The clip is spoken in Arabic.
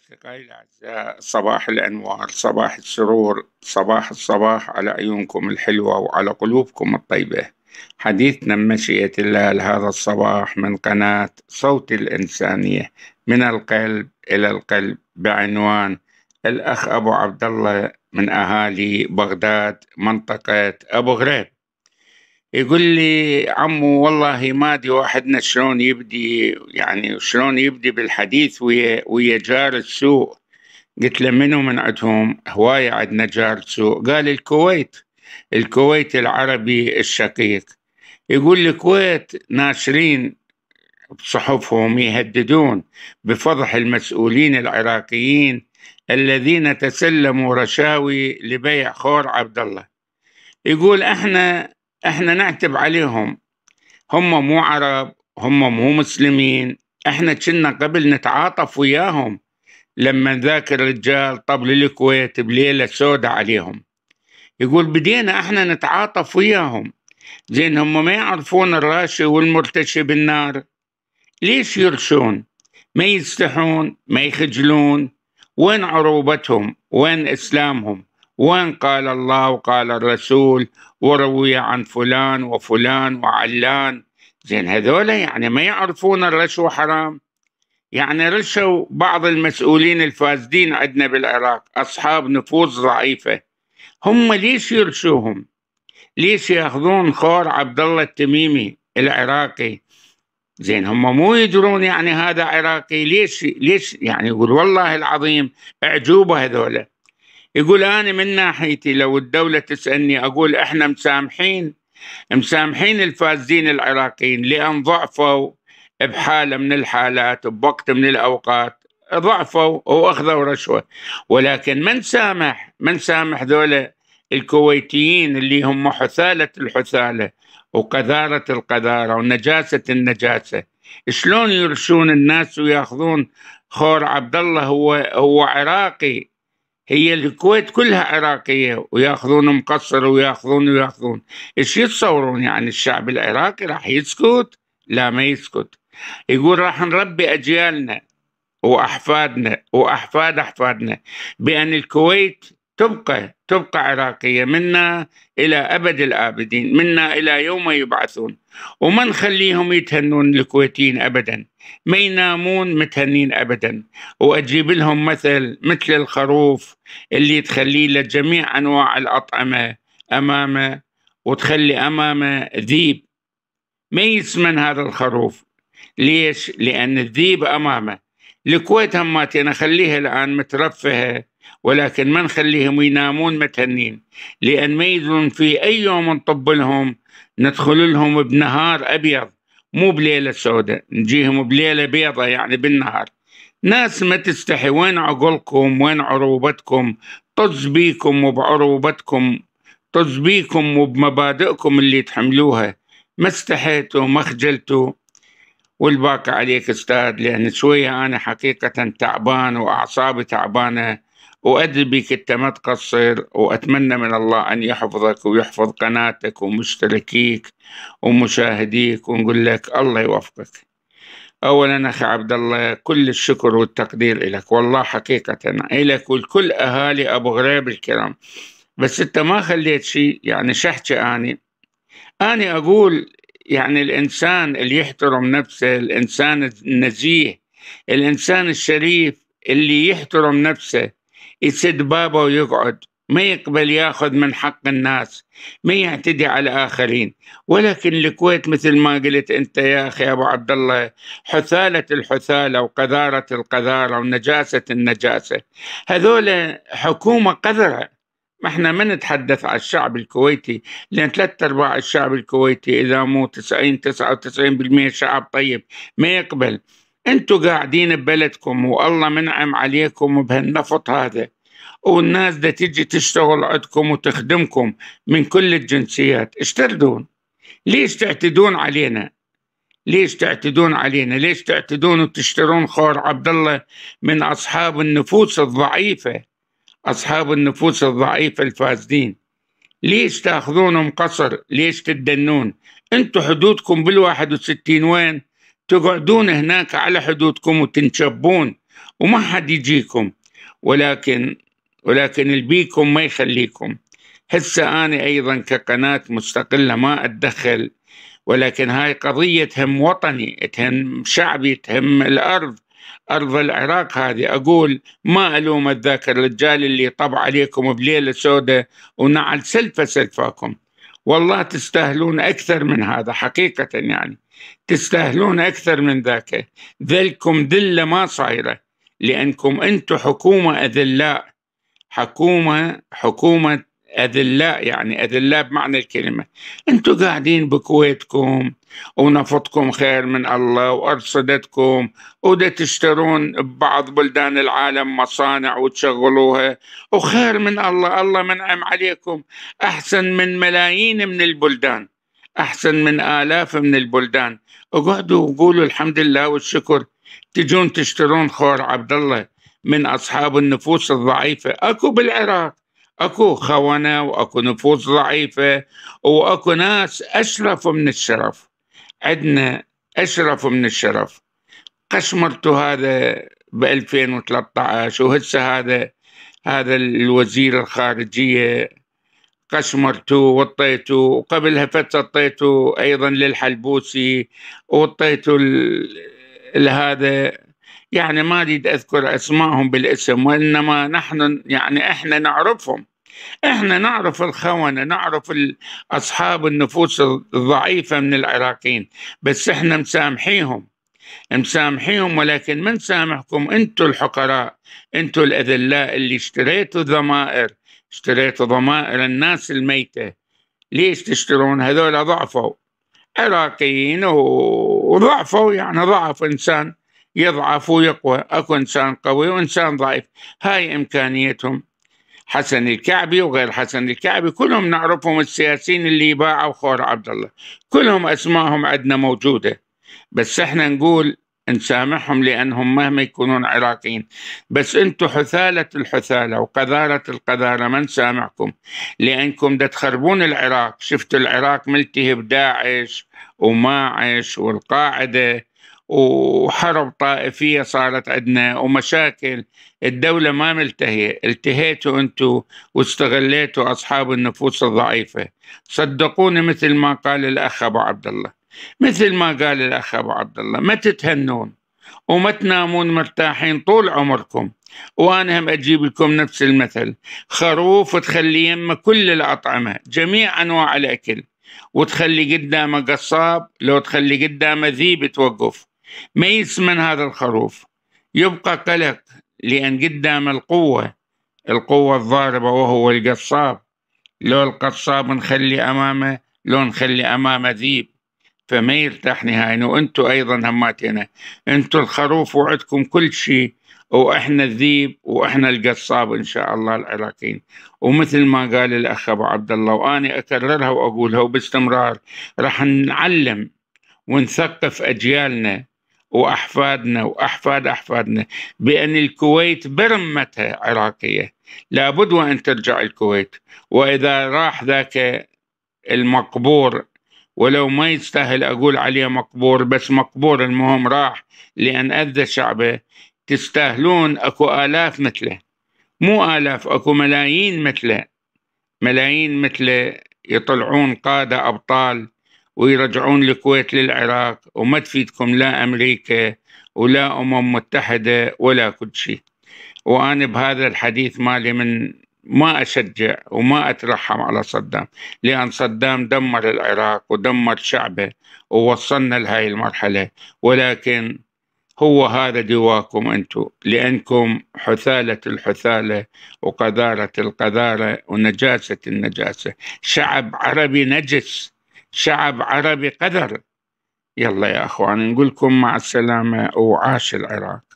أصدقائي الأعزاء صباح الأنوار صباح السرور صباح الصباح على عيونكم الحلوة وعلى قلوبكم الطيبة حديثنا مشيئة الله لهذا الصباح من قناة صوت الإنسانية من القلب إلى القلب بعنوان الأخ أبو عبد الله من أهالي بغداد منطقة أبو غريب يقول لي عمو والله ما ادري واحدنا شلون يبدي يعني شلون يبدي بالحديث ويا ويا جار السوء قلت له منو من عندهم؟ هوايه عندنا جار سوء قال الكويت الكويت العربي الشقيق يقول الكويت ناشرين بصحفهم يهددون بفضح المسؤولين العراقيين الذين تسلموا رشاوي لبيع خور عبد الله يقول احنا احنا نعتب عليهم هم مو عرب هم مو مسلمين احنا كنا قبل نتعاطف وياهم لما ذاك الرجال طبل الكويت بليلة سودة عليهم يقول بدينا احنا نتعاطف وياهم زين هم ما يعرفون الراشي والمرتشي بالنار ليش يرشون ما يستحون ما يخجلون وين عروبتهم وين اسلامهم وين قال الله وقال الرسول وروي عن فلان وفلان وعلان زين هذولا يعني ما يعرفون الرشوة حرام يعني رشوا بعض المسؤولين الفاسدين عندنا بالعراق أصحاب نفوذ ضعيفة هم ليش يرشوهم ليش ياخذون خور عبد الله التميمي العراقي زين هم مو يدرون يعني هذا عراقي ليش ليش يعني يقول والله العظيم اعجوبه هذولا يقول أنا من ناحيتي لو الدولة تسألني أقول إحنا مسامحين مسامحين الفازين العراقيين لأن ضعفوا بحالة من الحالات بوقت من الأوقات ضعفوا واخذوا رشوه ولكن من سامح من سامح ذولا الكويتيين اللي هم حثاله الحثاله وقذاره القذاره ونجاسه النجاسه شلون يرشون الناس وياخذون خور عبد الله هو هو عراقي هي الكويت كلها عراقية وياخذون مقصر وياخذون وياخذون ايش يتصورون يعني الشعب العراقي راح يسكت لا ما يسكت يقول راح نربي أجيالنا وأحفادنا وأحفاد أحفادنا بأن الكويت تبقى تبقى عراقية منا إلى أبد الآبدين منا إلى يوم يبعثون وما نخليهم يتهنون الكويتيين أبدا ما ينامون متهنين أبدا وأجيب لهم مثل مثل الخروف اللي تخلي له جميع أنواع الأطعمة أمامه وتخلي أمامه ذيب ما يسمن هذا الخروف ليش؟ لأن الذيب أمامه الكويت هماتي نخليها الآن مترفهة ولكن ما نخليهم ينامون متهنين لأن ما يدرون في أي يوم نطب لهم ندخل لهم بنهار أبيض مو بليلة سوداء نجيهم بليلة بيضة يعني بالنهار ناس ما تستحي وين عقلكم وين عروبتكم طز بيكم وبعروبتكم طز بيكم وبمبادئكم اللي تحملوها ما استحيتوا ما خجلتوا والباقي عليك أستاذ لأن شوية أنا حقيقة تعبان وأعصابي تعبانة وأدري بك أنت ما تقصر وأتمنى من الله أن يحفظك ويحفظ قناتك ومشتركيك ومشاهديك ونقول لك الله يوفقك أولا أخي عبد الله كل الشكر والتقدير لك والله حقيقة لك ولكل أهالي أبو غريب الكرام بس أنت ما خليت شيء يعني شحكي أني اني أقول يعني الانسان اللي يحترم نفسه الانسان النزيه الانسان الشريف اللي يحترم نفسه يسد بابه ويقعد ما يقبل ياخذ من حق الناس ما يعتدي على الاخرين ولكن الكويت مثل ما قلت انت يا اخي ابو عبد الله حثاله الحثاله وقذاره القذاره ونجاسه النجاسه هذول حكومه قذره ما احنا ما نتحدث عن الشعب الكويتي لان ثلاث ارباع الشعب الكويتي اذا مو 90 99% شعب طيب ما يقبل انتم قاعدين ببلدكم والله منعم عليكم بهالنفط هذا والناس ده تيجي تشتغل عندكم وتخدمكم من كل الجنسيات ايش تردون ليش تعتدون علينا ليش تعتدون علينا ليش تعتدون وتشترون خور عبد الله من اصحاب النفوس الضعيفه أصحاب النفوس الضعيفة الفاسدين ليش تاخذونهم قصر ليش تدنون انتوا حدودكم بالواحد وستين وين تقعدون هناك على حدودكم وتنشبون وما حد يجيكم ولكن ولكن البيكم ما يخليكم هسه أنا أيضا كقناة مستقلة ما أتدخل ولكن هاي قضية تهم وطني تهم شعبي تهم الأرض أرض العراق هذه أقول ما ألوم ذاك الرجال اللي طب عليكم بليلة سوداء ونعل سلفة سلفاكم والله تستاهلون أكثر من هذا حقيقة يعني تستاهلون أكثر من ذاك ذلكم ذلة ما صايرة لأنكم أنتم حكومة أذلاء حكومة حكومة أذلاء يعني أذلاء بمعنى الكلمة أنتم قاعدين بكويتكم ونفطكم خير من الله وأرصدتكم وده تشترون ببعض بلدان العالم مصانع وتشغلوها وخير من الله الله منعم عليكم أحسن من ملايين من البلدان أحسن من آلاف من البلدان اقعدوا وقولوا الحمد لله والشكر تجون تشترون خور عبد الله من أصحاب النفوس الضعيفة أكو بالعراق اكو خونه واكو نفوس ضعيفه واكو ناس اشرف من الشرف عندنا اشرف من الشرف قسمرتوا هذا ب 2013 وهسه هذا هذا الوزير الخارجيه قسمرتوا وطيتوا وقبلها فتره طيتوا ايضا للحلبوسي وطيتوا لهذا يعني ما اريد اذكر اسمائهم بالاسم وانما نحن يعني احنا نعرفهم احنا نعرف الخونة نعرف أصحاب النفوس الضعيفة من العراقيين بس احنا مسامحيهم مسامحيهم ولكن من سامحكم انتوا الحقراء انتوا الأذلاء اللي اشتريتوا ضمائر اشتريتوا ضمائر الناس الميتة ليش تشترون هذول ضعفوا عراقيين وضعفوا يعني ضعف إنسان يضعف ويقوى أكو إنسان قوي وإنسان ضعيف هاي إمكانيتهم حسن الكعبي وغير حسن الكعبي كلهم نعرفهم السياسيين اللي باعوا خور عبد الله كلهم اسمائهم عندنا موجوده بس احنا نقول نسامحهم لانهم مهما يكونون عراقيين بس انتم حثاله الحثاله وقذاره القذاره ما نسامحكم لانكم دا تخربون العراق شفتوا العراق ملتهي بداعش وماعش والقاعده وحرب طائفية صارت عندنا ومشاكل الدولة ما ملتهية التهيتوا أنتوا واستغليتوا أصحاب النفوس الضعيفة صدقوني مثل ما قال الأخ أبو عبد الله مثل ما قال الأخ أبو عبد الله ما تتهنون وما تنامون مرتاحين طول عمركم وانا هم اجيب لكم نفس المثل خروف تخلي يمه كل الاطعمه جميع انواع الاكل وتخلي قدامه قصاب لو تخلي قدامه ذيب توقف ما يسمن هذا الخروف يبقى قلق لأن قدام القوة القوة الضاربة وهو القصاب لو القصاب نخلي أمامه لو نخلي أمامه ذيب فما يرتاح نهائيا وانتم ايضا هماتنا انتم الخروف وعدكم كل شيء واحنا الذيب واحنا القصاب ان شاء الله العراقيين ومثل ما قال الاخ ابو عبد الله واني اكررها واقولها وباستمرار راح نعلم ونثقف اجيالنا وأحفادنا وأحفاد أحفادنا بأن الكويت برمتها عراقية لابد وأن ترجع الكويت وإذا راح ذاك المقبور ولو ما يستاهل أقول عليه مقبور بس مقبور المهم راح لأن أذى شعبه تستاهلون أكو آلاف مثله مو آلاف أكو ملايين مثله ملايين مثله يطلعون قادة أبطال ويرجعون الكويت للعراق وما تفيدكم لا أمريكا ولا أمم متحدة ولا كل شيء وأنا بهذا الحديث مالي من ما أشجع وما أترحم على صدام لأن صدام دمر العراق ودمر شعبه ووصلنا لهذه المرحلة ولكن هو هذا دواكم أنتم لأنكم حثالة الحثالة وقذارة القذارة ونجاسة النجاسة شعب عربي نجس شعب عربي قدر يلا يا أخوان نقولكم مع السلامة وعاش العراق